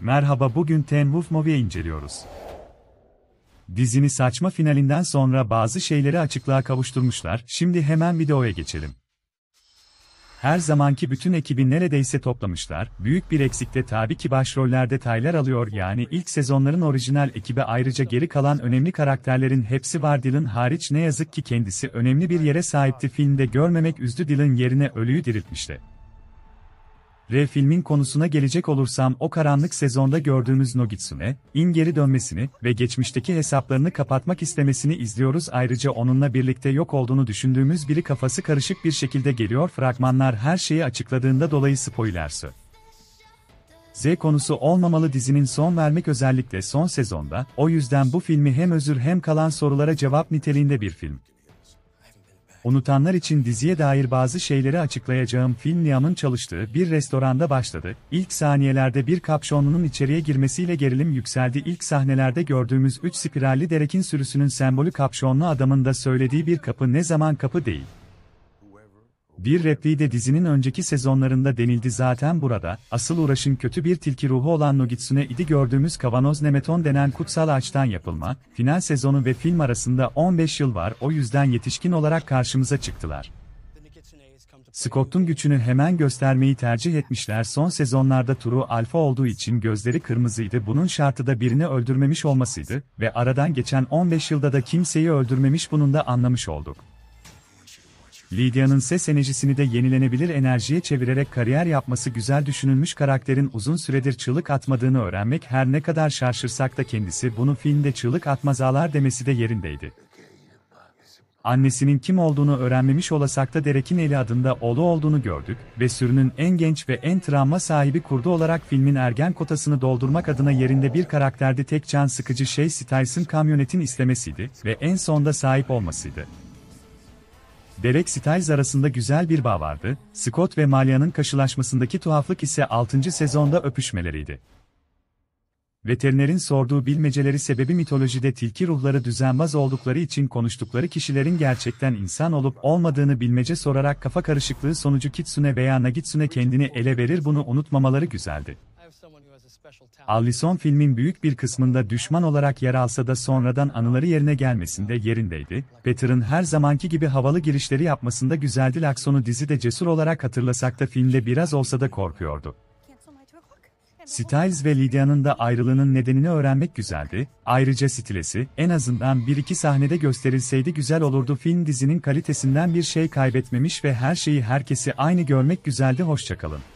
Merhaba bugün Ten Wolf Movie'yi inceliyoruz. Dizini saçma finalinden sonra bazı şeyleri açıklığa kavuşturmuşlar, şimdi hemen videoya geçelim. Her zamanki bütün ekibi neredeyse toplamışlar, büyük bir eksikte tabi ki başrollerde detaylar alıyor yani ilk sezonların orijinal ekibe ayrıca geri kalan önemli karakterlerin hepsi var Dylan hariç ne yazık ki kendisi önemli bir yere sahipti filmde görmemek üzdü Dylan yerine ölüyü diriltmişti. Re filmin konusuna gelecek olursam o karanlık sezonda gördüğümüz Nogitsune, in geri dönmesini ve geçmişteki hesaplarını kapatmak istemesini izliyoruz ayrıca onunla birlikte yok olduğunu düşündüğümüz biri kafası karışık bir şekilde geliyor fragmanlar her şeyi açıkladığında dolayı spoilersı. Z konusu olmamalı dizinin son vermek özellikle son sezonda, o yüzden bu filmi hem özür hem kalan sorulara cevap niteliğinde bir film unutanlar için diziye dair bazı şeyleri açıklayacağım. Film Liam'ın çalıştığı bir restoranda başladı. İlk saniyelerde bir kapşonlunun içeriye girmesiyle gerilim yükseldi. İlk sahnelerde gördüğümüz üç spiralli derekin sürüsünün sembolü kapşonlu adamın da söylediği bir kapı ne zaman kapı değil. Bir repliği de dizinin önceki sezonlarında denildi zaten burada, asıl uğraşın kötü bir tilki ruhu olan Nogitsune idi gördüğümüz kavanoz nemeton denen kutsal ağaçtan yapılma, final sezonu ve film arasında 15 yıl var o yüzden yetişkin olarak karşımıza çıktılar. Scott'un gücünü hemen göstermeyi tercih etmişler son sezonlarda turu alfa olduğu için gözleri kırmızıydı bunun şartı da birini öldürmemiş olmasıydı ve aradan geçen 15 yılda da kimseyi öldürmemiş bunun da anlamış olduk. Lydia'nın ses enerjisini de yenilenebilir enerjiye çevirerek kariyer yapması güzel düşünülmüş karakterin uzun süredir çığlık atmadığını öğrenmek her ne kadar şaşırsak da kendisi bunu filmde çığlık atmaz ağlar demesi de yerindeydi. Annesinin kim olduğunu öğrenmemiş olasak da Derek'in eli adında oğlu olduğunu gördük ve sürünün en genç ve en travma sahibi kurdu olarak filmin ergen kotasını doldurmak adına yerinde bir karakterdi tek can sıkıcı şey Styles'ın kamyonetin istemesiydi ve en sonda sahip olmasıydı. Derek Stiles arasında güzel bir bağ vardı, Scott ve Malia'nın karşılaşmasındaki tuhaflık ise 6. sezonda öpüşmeleriydi. Veterinerin sorduğu bilmeceleri sebebi mitolojide tilki ruhları düzenbaz oldukları için konuştukları kişilerin gerçekten insan olup olmadığını bilmece sorarak kafa karışıklığı sonucu Kitsune veya Nagitsune kendini ele verir bunu unutmamaları güzeldi. Allison filmin büyük bir kısmında düşman olarak yer alsa da sonradan anıları yerine gelmesinde yerindeydi. Peter'ın her zamanki gibi havalı girişleri yapmasında güzeldi Lakson'u dizide cesur olarak hatırlasak da filmde biraz olsa da korkuyordu. Styles ve Lydia'nın da ayrılığının nedenini öğrenmek güzeldi. Ayrıca Stiles'i en azından 1-2 sahnede gösterilseydi güzel olurdu. Film dizinin kalitesinden bir şey kaybetmemiş ve her şeyi herkesi aynı görmek güzeldi. Hoşçakalın.